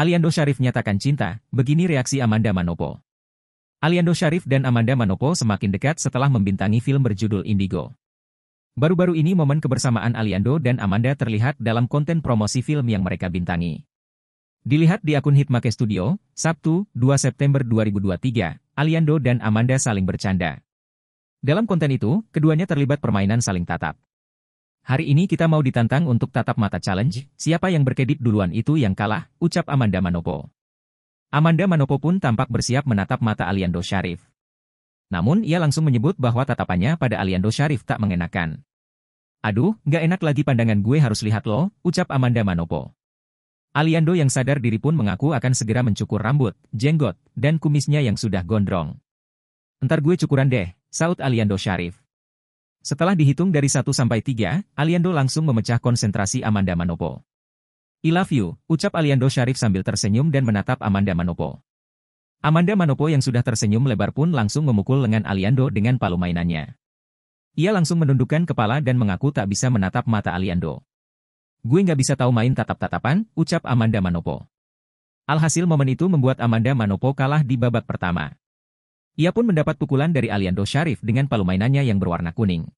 Aliando Syarif nyatakan cinta, begini reaksi Amanda Manopo. Aliando Syarif dan Amanda Manopo semakin dekat setelah membintangi film berjudul Indigo. Baru-baru ini momen kebersamaan Aliando dan Amanda terlihat dalam konten promosi film yang mereka bintangi. Dilihat di akun Hitmake Studio, Sabtu, 2 September 2023, Aliando dan Amanda saling bercanda. Dalam konten itu, keduanya terlibat permainan saling tatap. Hari ini kita mau ditantang untuk tatap mata challenge, siapa yang berkedip duluan itu yang kalah, ucap Amanda Manopo. Amanda Manopo pun tampak bersiap menatap mata Aliando Syarif. Namun ia langsung menyebut bahwa tatapannya pada Aliando Syarif tak mengenakan. Aduh, gak enak lagi pandangan gue harus lihat lo, ucap Amanda Manopo. Aliando yang sadar diri pun mengaku akan segera mencukur rambut, jenggot, dan kumisnya yang sudah gondrong. Ntar gue cukuran deh, saut Aliando Syarif. Setelah dihitung dari 1 sampai 3, Aliando langsung memecah konsentrasi Amanda Manopo. I love you, ucap Aliando Syarif sambil tersenyum dan menatap Amanda Manopo. Amanda Manopo yang sudah tersenyum lebar pun langsung memukul lengan Aliando dengan palu mainannya. Ia langsung menundukkan kepala dan mengaku tak bisa menatap mata Aliando. Gue nggak bisa tahu main tatap-tatapan, ucap Amanda Manopo. Alhasil momen itu membuat Amanda Manopo kalah di babak pertama. Ia pun mendapat pukulan dari Aliando Sharif dengan palu mainannya yang berwarna kuning.